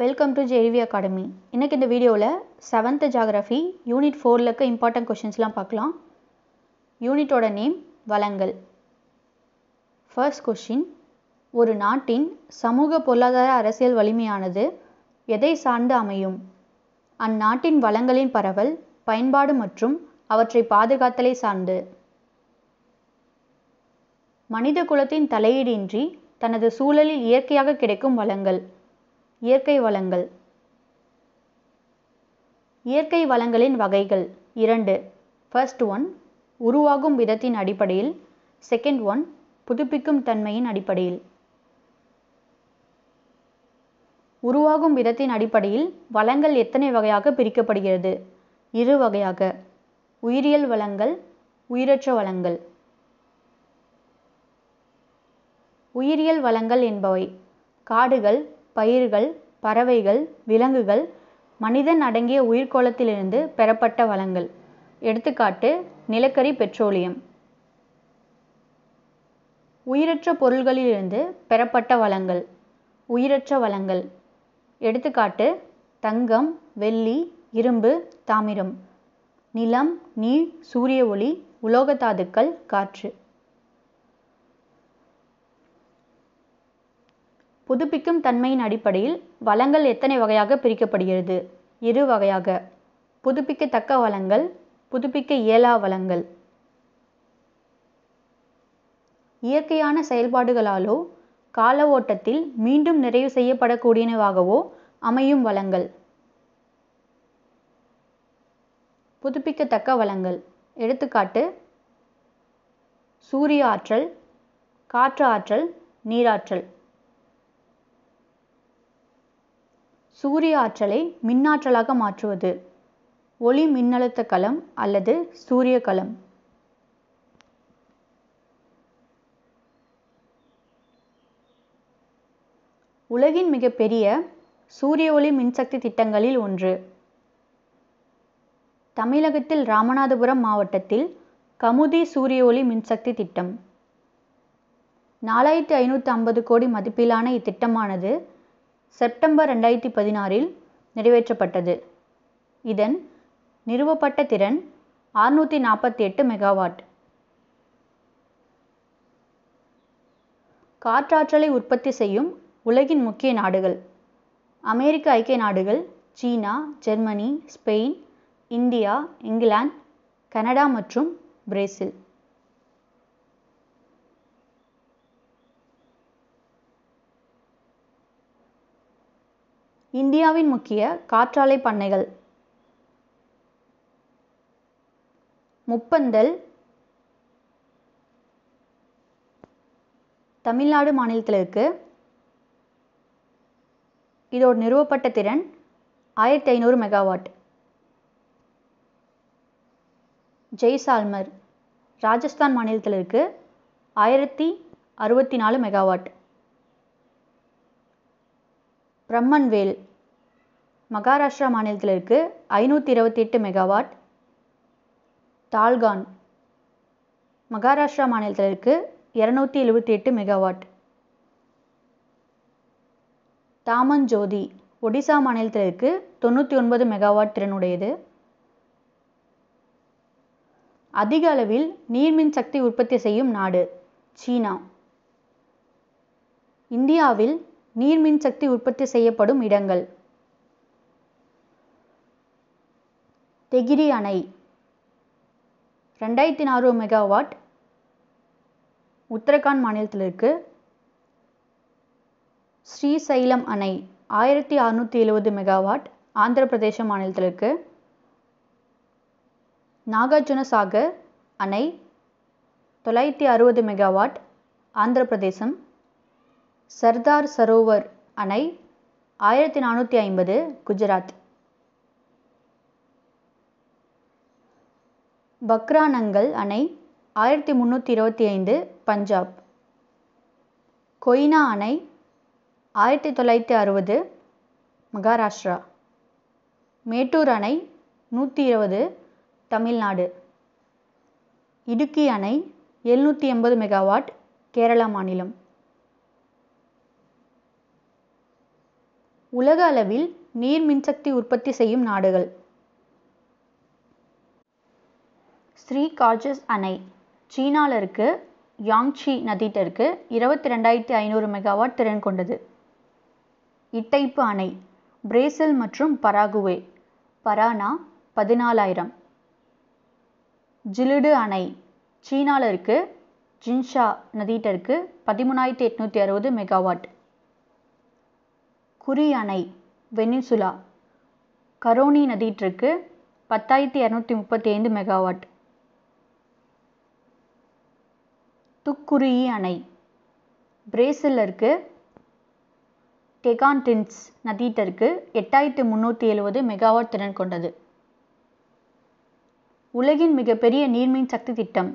welcome to JV academy இன்றைக்கி இந்த வீடியோவில் செவன்த் ஜாகிரஃபி யூனிட் ஃபோரில் இருக்க இம்பார்ட்டன்ட் கொஷின்ஸ்லாம் பார்க்கலாம் யூனிட்டோட நேம் வளங்கள் ஃபர்ஸ்ட் கொஷின் ஒரு நாட்டின் சமூக பொருளாதார அரசியல் வலிமையானது எதை சார்ந்து அமையும் அந்நாட்டின் வளங்களின் பரவல் பயன்பாடு மற்றும் அவற்றை பாதுகாத்தலை சார்ந்து மனித குலத்தின் தலையீடின்றி தனது சூழலில் இயற்கையாக கிடைக்கும் வளங்கள் இயற்கை வளங்கள் இயற்கை வளங்களின் வகைகள் இரண்டு ஃபர்ஸ்ட் ஒன் உருவாகும் விதத்தின் அடிப்படையில் செகண்ட் ஒன் புதுப்பிக்கும் தன்மையின் அடிப்படையில் உருவாகும் விதத்தின் அடிப்படையில் வளங்கள் எத்தனை வகையாக பிரிக்கப்படுகிறது இரு வகையாக உயிரியல் வளங்கள் உயிரற்ற வளங்கள் உயிரியல் வளங்கள் என்பவை காடுகள் பயிர்கள் பறவைகள் விலங்குகள் மனிதன் அடங்கிய உயிர்க்கோளத்திலிருந்து பெறப்பட்ட வளங்கள் எடுத்துக்காட்டு நிலக்கரி பெட்ரோலியம் உயிரற்ற பொருள்களிலிருந்து பெறப்பட்ட வளங்கள் உயிரற்ற வளங்கள் எடுத்துக்காட்டு தங்கம் வெள்ளி இரும்பு தாமிரம் நிலம் நீர் சூரிய ஒளி உலோகத்தாதுக்கள் காற்று புதுப்பிக்கும் தன்மையின் அடிப்படையில் வளங்கள் எத்தனை வகையாக பிரிக்கப்படுகிறது இரு வகையாக புதுப்பிக்கத்தக்க வளங்கள் புதுப்பிக்க இயலா வளங்கள் இயற்கையான செயல்பாடுகளாலோ கால ஓட்டத்தில் மீண்டும் நிறைவு செய்யப்படக்கூடியனவாகவோ அமையும் வளங்கள் புதுப்பிக்கத்தக்க வளங்கள் எடுத்துக்காட்டு சூரிய ஆற்றல் காற்று ஆற்றல் நீராற்றல் சூரிய ஆற்றலை மின்னாற்றலாக மாற்றுவது ஒளி மின்னழுத்த கலம் அல்லது சூரிய கலம் உலகின் மிகப்பெரிய சூரிய ஒளி மின்சக்தி திட்டங்களில் ஒன்று தமிழகத்தில் ராமநாதபுரம் மாவட்டத்தில் கமுதி சூரிய ஒளி மின்சக்தி திட்டம் நாலாயிரத்தி ஐநூற்றி ஐம்பது கோடி மதிப்பிலான இத்திட்டமானது செப்டம்பர் ரெண்டாயிரத்தி பதினாறில் நிறைவேற்றப்பட்டது இதன் நிறுவப்பட்ட திறன் அறுநூற்றி நாற்பத்தி எட்டு மெகாவாட் காற்றாற்றலை உற்பத்தி செய்யும் உலகின் முக்கிய நாடுகள் அமெரிக்க ஐக்கிய நாடுகள் சீனா ஜெர்மனி ஸ்பெயின் இந்தியா இங்கிலாந்து கனடா மற்றும் பிரேசில் இந்தியாவின் முக்கிய காற்றாலை பண்ணைகள் முப்பந்தல் தமிழ்நாடு மாநிலத்தில் இருக்கு இதோட நிறுவப்பட்ட திறன் ஆயிரத்தி ஐநூறு மெகாவாட் ஜெய்சால்மர் ராஜஸ்தான் மாநிலத்தில் இருக்கு ஆயிரத்தி அறுபத்தி நாலு மெகாவாட் பிரம்மன்வேல் மகாராஷ்டிரா மாநிலத்தில் இருக்குது ஐநூற்றி இருபத்தி எட்டு மெகாவாட் தால்கான் மகாராஷ்டிரா மாநிலத்தில் இருக்குது இரநூத்தி எழுபத்தி எட்டு மெகாவாட் தாமன் ஜோதி ஒடிசா மாநிலத்தில் இருக்குது தொண்ணூற்றி ஒன்பது மெகாவாட் திறனுடையது அதிக அளவில் நீர்மின் சக்தி உற்பத்தி செய்யும் நாடு சீனா இந்தியாவில் நீர்மின் சக்தி உற்பத்தி செய்யப்படும் இடங்கள் தெகிரி அணை ரெண்டாயிரத்தி நானூறு மெகாவாட் உத்தரகாண்ட் மாநிலத்தில் இருக்கு ஸ்ரீசைலம் அணை ஆயிரத்தி அறுநூற்றி எழுபது மெகாவாட் ஆந்திர பிரதேச மாநிலத்தில் இருக்கு நாகார்ஜுன சாகர் அணை தொள்ளாயிரத்தி அறுபது மெகாவாட் ஆந்திர பிரதேசம் சர்தார் சரோவர் அணை ஆயிரத்தி நானூற்றி ஐம்பது குஜராத் பக்ரானங்கல் அணை ஆயிரத்தி முந்நூற்றி இருபத்தி ஐந்து பஞ்சாப் கொய்னா அணை ஆயிரத்தி தொள்ளாயிரத்தி அறுபது மகாராஷ்டிரா மேட்டூர் அணை நூற்றி இருபது தமிழ்நாடு இடுக்கி அணை எழுநூற்றி எண்பது மெகாவாட் கேரளா மாநிலம் உலக அளவில் நீர் மின்சக்தி உற்பத்தி செய்யும் நாடுகள் ஸ்ரீ காஜஸ் அணை சீனாவில் இருக்கு யாங்ஷி நதிட்ட இருக்கு இருபத்தி ரெண்டாயிரத்தி ஐநூறு மெகாவாட் திறன் கொண்டது இட்டைப்பு அணை பிரேசில் மற்றும் பராகுவே பரானா பதினாலாயிரம் ஜிலுடு அணை சீனாவில் இருக்கு ஜின்ஷா நதிட்ட இருக்கு பதிமூணாயிரத்தி எட்நூற்றி அறுபது மெகாவாட் குறி அணை வெனிசுலா கரோனி நதியிட்டிருக்கு பத்தாயிரத்தி இரநூத்தி முப்பத்தி ஐந்து மெகாவாட் துக்குருயி அணை பிரேசில் இருக்குது டெகான்டின்ஸ் நதியிட்ட எட்டாயிரத்தி எட்டாயிரத்து முந்நூற்றி எழுபது மெகாவாட் திறன் கொண்டது உலகின் மிகப்பெரிய நீர்மின் சக்தி திட்டம்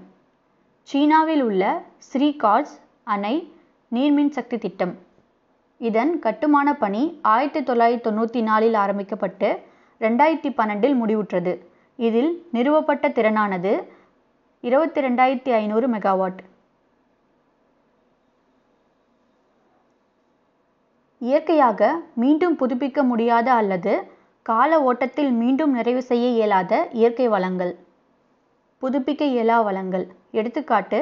சீனாவில் உள்ள ஸ்ரீகார்ஸ் அணை நீர்மின் சக்தி திட்டம் இதன் கட்டுமானப் பணி ஆயிரத்தி தொள்ளாயிரத்தி தொண்ணூற்றி நாலில் ஆரம்பிக்கப்பட்டு ரெண்டாயிரத்தி பன்னெண்டில் முடிவுற்றது இதில் நிறுவப்பட்ட திறனானது இருபத்தி ரெண்டாயிரத்தி ஐநூறு மெகாவாட் இயற்கையாக மீண்டும் புதுப்பிக்க முடியாத அல்லது கால ஓட்டத்தில் மீண்டும் நிறைவு செய்ய இயலாத இயற்கை வளங்கள் புதுப்பிக்க இயலா வளங்கள் எடுத்துக்காட்டு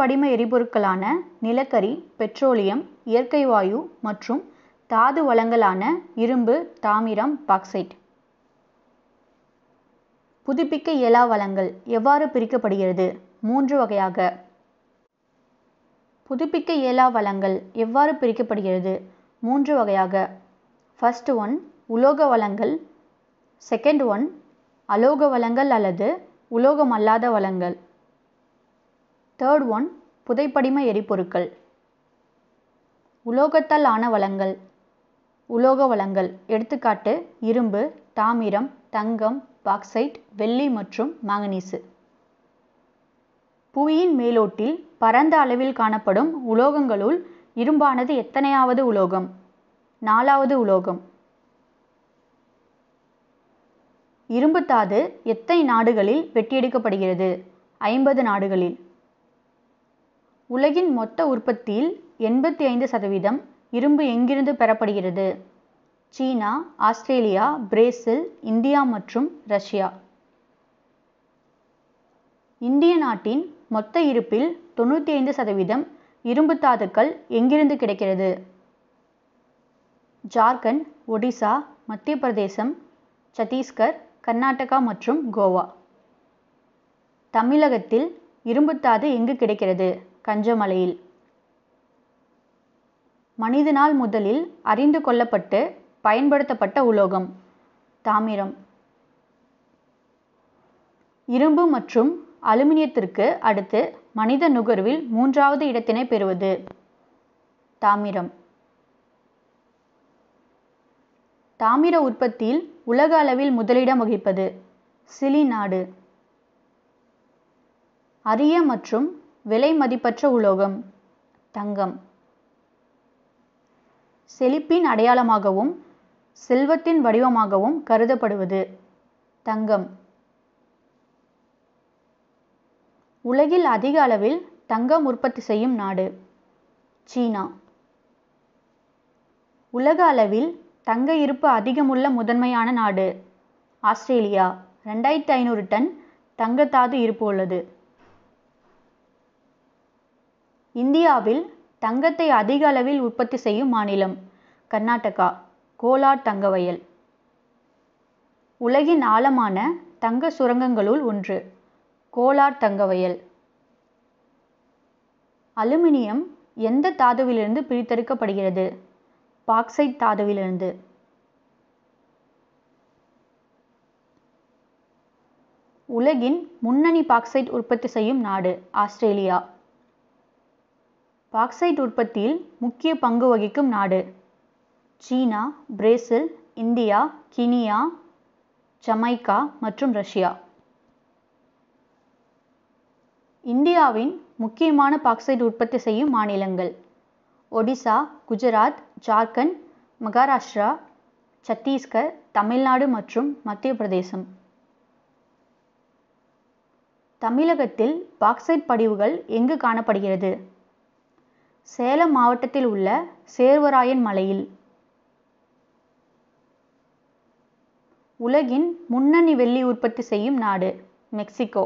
படிம எரிபொருட்களான நிலக்கரி பெட்ரோலியம் இயற்கை வாயு மற்றும் தாது வளங்களான இரும்பு தாமிரம் பாக்சைட் புதுப்பிக்க இயலா வளங்கள் எவ்வாறு பிரிக்கப்படுகிறது மூன்று வகையாக புதுப்பிக்க இயலா வளங்கள் எவ்வாறு பிரிக்கப்படுகிறது மூன்று வகையாக ஃபர்ஸ்ட் ஒன் உலோக வளங்கள் செகண்ட் ஒன் அலோக வளங்கள் அல்லது உலோகமல்லாத வளங்கள் தேர்ட் ஒன் புதைப்படிம எரிபொருட்கள் உலோகத்தால் ஆன வளங்கள் உலோக வளங்கள் எடுத்துக்காட்டு இரும்பு தாமிரம் தங்கம் பாக்சைட் வெள்ளி மற்றும் மாங்கனீசு புவியின் மேலோட்டில் பரந்த அளவில் காணப்படும் உலோகங்களுள் இரும்பானது எத்தனையாவது உலோகம் நாலாவது உலோகம் இரும்புத்தாது எத்தனை நாடுகளில் வெட்டியெடுக்கப்படுகிறது ஐம்பது நாடுகளில் உலகின் மொத்த உற்பத்தியில் எண்பத்தி ஐந்து சதவீதம் இரும்பு எங்கிருந்து பெறப்படுகிறது சீனா ஆஸ்திரேலியா பிரேசில் இந்தியா மற்றும் ரஷ்யா இந்திய நாட்டின் மொத்த இருப்பில் தொண்ணூற்றி ஐந்து சதவீதம் இரும்பு தாதுக்கள் எங்கிருந்து கிடைக்கிறது ஜார்க்கண்ட் ஒடிசா மத்திய பிரதேசம் சத்தீஸ்கர் கர்நாடகா மற்றும் கோவா தமிழகத்தில் இரும்புத்தாது எங்கு கிடைக்கிறது கஞ்சமலையில் மனிதனால் முதலில் அறிந்து கொள்ளப்பட்டு பயன்படுத்தப்பட்ட உலோகம் தாமிரம் இரும்பு மற்றும் அலுமினியத்திற்கு அடுத்து மனித நுகர்வில் மூன்றாவது இடத்தினை பெறுவது தாமிரம் தாமிர உற்பத்தியில் உலக அளவில் முதலிடம் வகிப்பது சிலி நாடு அரிய மற்றும் விலை மதிப்பற்ற உலோகம் தங்கம் செழிப்பின் அடையாளமாகவும் செல்வத்தின் வடிவமாகவும் கருதப்படுவது தங்கம் உலகில் அதிக அளவில் தங்கம் உற்பத்தி செய்யும் நாடு சீனா உலக அளவில் தங்க இருப்பு அதிகமுள்ள முதன்மையான நாடு ஆஸ்திரேலியா ரெண்டாயிரத்தி ஐநூறு டன் தங்கத்தாது இருப்பு உள்ளது இந்தியாவில் தங்கத்தை அதிக அளவில் உற்பத்தி செய்யும் மாநிலம் கர்நாடகா கோலார் தங்க வயல் உலகின் ஆழமான தங்க சுரங்கங்களுள் ஒன்று கோலார் தங்க வயல் அலுமினியம் எந்த தாதுவிலிருந்து பிரித்தெடுக்கப்படுகிறது பாக்சைட் தாதுவிலிருந்து உலகின் முன்னணி பாக்சைட் உற்பத்தி செய்யும் நாடு ஆஸ்திரேலியா பாக்சைட் உற்பத்தியில் முக்கிய பங்கு வகிக்கும் நாடு சீனா பிரேசில் இந்தியா கினியா ஜமைக்கா மற்றும் ரஷ்யா இந்தியாவின் முக்கியமான பாக்சைட் உற்பத்தி செய்யும் மாநிலங்கள் ஒடிசா குஜராத் ஜார்க்கண்ட் மகாராஷ்டிரா சத்தீஸ்கர் தமிழ்நாடு மற்றும் மத்திய பிரதேசம் தமிழகத்தில் பாக்சைட் படிவுகள் எங்கு காணப்படுகிறது சேலம் மாவட்டத்தில் உள்ள சேர்வராயன் மலையில் உலகின் முன்னணி வெள்ளி உற்பத்தி செய்யும் நாடு மெக்சிகோ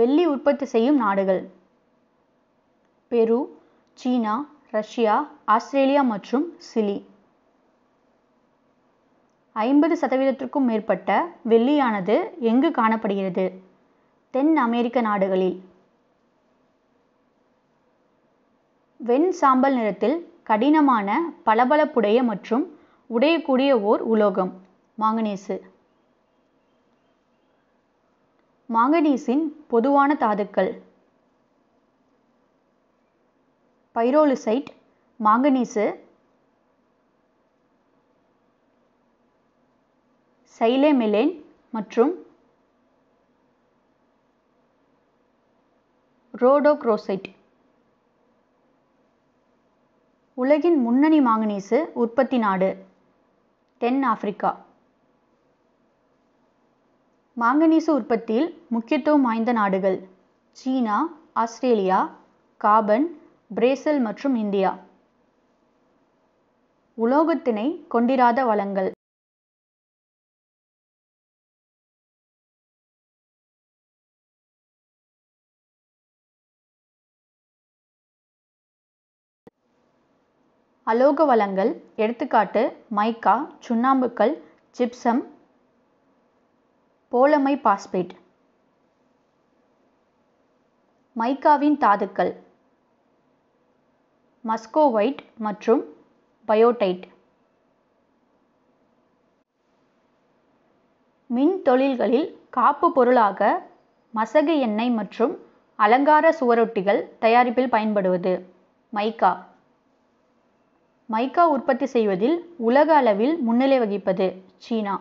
வெள்ளி உற்பத்தி செய்யும் நாடுகள் பெரு சீனா ரஷ்யா ஆஸ்திரேலியா மற்றும் சிலி ஐம்பது சதவீதத்திற்கும் மேற்பட்ட வெள்ளியானது எங்கு காணப்படுகிறது தென் அமெரிக்க நாடுகளில் வெண் சாம்பல் நிறத்தில் கடினமான பளபளப்புடைய மற்றும் உடையக்கூடிய ஓர் உலோகம் மாங்கனீசு மாங்கனீசின் பொதுவான தாதுக்கள் பைரோலுசைட் மாங்கனீசு சைலேமெலேன் மற்றும் ரோடோக்ரோசைட் உலகின் முன்னணி மாங்கனீசு உற்பத்தி நாடு தென் ஆப்பிரிக்கா மாங்கனீசு உற்பத்தியில் முக்கியத்துவம் வாய்ந்த நாடுகள் சீனா ஆஸ்திரேலியா காபன் பிரேசில் மற்றும் இந்தியா உலோகத்தினை கொண்டிராத வளங்கள் அலோக வளங்கள் எடுத்துக்காட்டு மைக்கா சுண்ணாம்புக்கல் ஜிப்சம் போலமை பாஸ்பேட் மைக்காவின் தாதுக்கள் மஸ்கோவைட் மற்றும் பயோடைட் மின் தொழில்களில் காப்பு பொருளாக மசகு எண்ணெய் மற்றும் அலங்கார சுவரொட்டிகள் தயாரிப்பில் பயன்படுவது மைக்கா மைக்கா உற்பத்தி செய்வதில் உலக அளவில் முன்னிலை வகிப்பது சீனா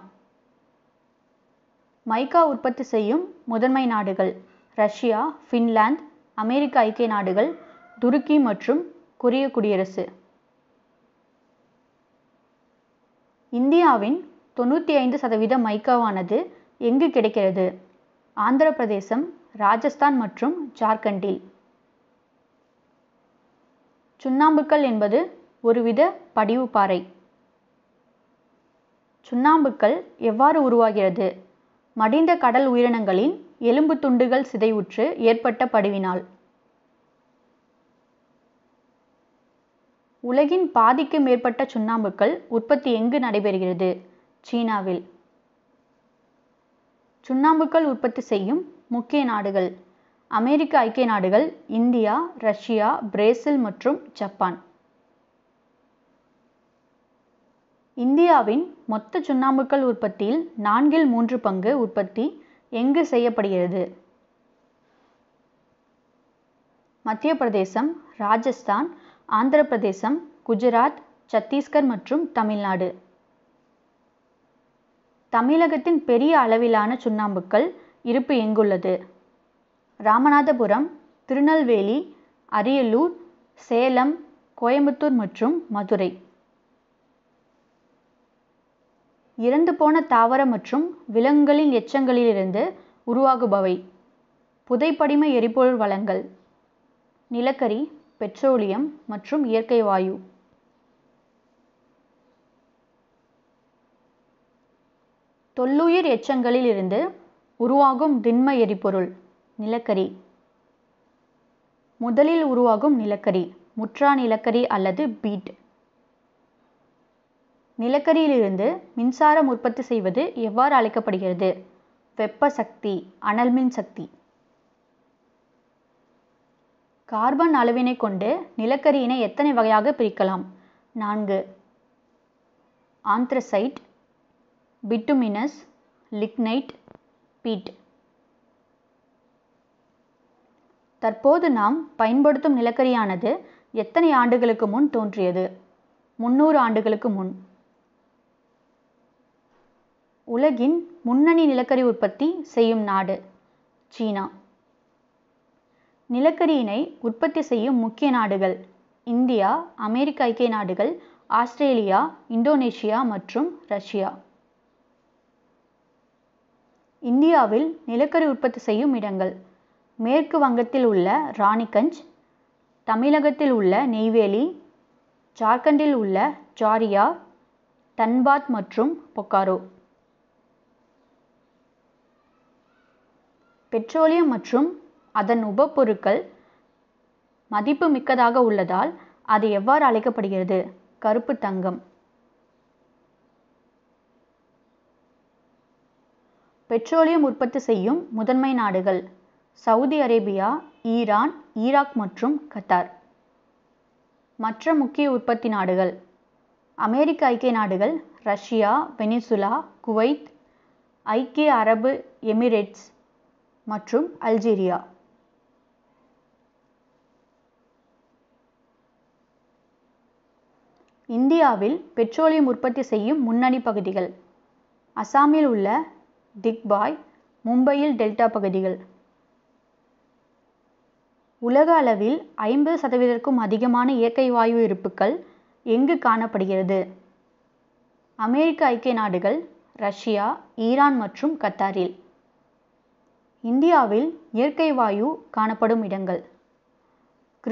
மைக்கா உற்பத்தி செய்யும் முதன்மை நாடுகள் ரஷ்யா ஃபின்லாந்து அமெரிக்க ஐக்கிய நாடுகள் துருக்கி மற்றும் கொரிய குடியரசு இந்தியாவின் தொண்ணூற்றி ஐந்து சதவீத மைக்காவானது எங்கு கிடைக்கிறது ஆந்திர பிரதேசம் ராஜஸ்தான் மற்றும் ஜார்க்கண்டில் சுண்ணாம்புக்கல் என்பது ஒருவித படிவு பாறை சுண்ணாம்புக்கல் எவ்வாறு உருவாகிறது மடிந்த கடல் உயிரினங்களின் எலும்பு துண்டுகள் சிதைவுற்று ஏற்பட்ட படிவினால் உலகின் பாதிக்கு மேற்பட்ட சுண்ணாம்புக்கல் உற்பத்தி எங்கு நடைபெறுகிறது சீனாவில் சுண்ணாம்புக்கல் உற்பத்தி செய்யும் முக்கிய நாடுகள் அமெரிக்க ஐக்கிய நாடுகள் இந்தியா ரஷ்யா பிரேசில் மற்றும் ஜப்பான் இந்தியாவின் மொத்த சுண்ணாம்புக்கல் உற்பத்தியில் நான்கில் மூன்று பங்கு உற்பத்தி எங்கு செய்யப்படுகிறது மத்திய பிரதேசம் ராஜஸ்தான் ஆந்திர பிரதேசம் குஜராத் சத்தீஸ்கர் மற்றும் தமிழ்நாடு தமிழகத்தின் பெரிய அளவிலான சுண்ணாம்புக்கல் இருப்பு எங்குள்ளது ராமநாதபுரம் திருநெல்வேலி அரியலூர் சேலம் கோயம்புத்தூர் மற்றும் மதுரை இறந்து போன தாவர மற்றும் விலங்குகளின் எச்சங்களிலிருந்து உருவாகுபவை புதைப்படிம எரிபொருள் வளங்கள் நிலக்கரி பெட்ரோலியம் மற்றும் இயற்கை வாயு தொல்லுயிர் எச்சங்களில் இருந்து உருவாகும் திண்ம எரிபொருள் நிலக்கரி முதலில் உருவாகும் நிலக்கரி முற்றா நிலக்கரி அல்லது பீட் நிலக்கரியிலிருந்து மின்சாரம் உற்பத்தி செய்வது எவ்வாறு அழைக்கப்படுகிறது வெப்ப சக்தி அனல்மின் சக்தி கார்பன் அளவினை கொண்டு நிலக்கரியினை எத்தனை வகையாக பிரிக்கலாம் நான்கு ஆந்த்ரசைட் பிட்டுமினஸ் லிக்னைட் பீட் தற்போது நாம் பயன்படுத்தும் நிலக்கரியானது எத்தனை ஆண்டுகளுக்கு முன் தோன்றியது முன்னூறு ஆண்டுகளுக்கு முன் உலகின் முன்னணி நிலக்கரி உற்பத்தி செய்யும் நாடு சீனா நிலக்கரியினை உற்பத்தி செய்யும் முக்கிய நாடுகள் இந்தியா அமெரிக்க ஐக்கிய நாடுகள் ஆஸ்திரேலியா இந்தோனேஷியா மற்றும் ரஷ்யா இந்தியாவில் நிலக்கரி உற்பத்தி செய்யும் இடங்கள் மேற்கு வங்கத்தில் உள்ள ராணிகஞ்ச் தமிழகத்தில் உள்ள நெய்வேலி ஜார்க்கண்டில் உள்ள ஜாரியா தன்பாத் மற்றும் பொக்காரோ பெட்ரோலியம் மற்றும் அதன் மதிப்பு மிக்கதாக உள்ளதால் அது எவ்வாறு அழைக்கப்படுகிறது கருப்பு தங்கம் பெட்ரோலியம் உற்பத்தி செய்யும் முதன்மை நாடுகள் சவுதி அரேபியா ஈரான் ஈராக் மற்றும் கத்தார் மற்ற முக்கிய உற்பத்தி நாடுகள் அமெரிக்க ஐக்கிய நாடுகள் ரஷ்யா வெனிசுலா குவைத் ஐக்கிய அரபு எமிரேட்ஸ் மற்றும் அல்ஜீரியா இந்தியாவில் பெட்ரோலியம் உற்பத்தி செய்யும் முன்னணி பகுதிகள் அசாமில் உள்ள திக்பாய் மும்பையில் டெல்டா பகுதிகள் உலக அளவில் ஐம்பது சதவீதத்திற்கும் அதிகமான இயற்கை வாயு இருப்புக்கள் எங்கு காணப்படுகிறது அமெரிக்க ஐக்கிய நாடுகள் ரஷ்யா ஈரான் மற்றும் கத்தாரில் இந்தியாவில் இயற்கை வாயு காணப்படும் இடங்கள்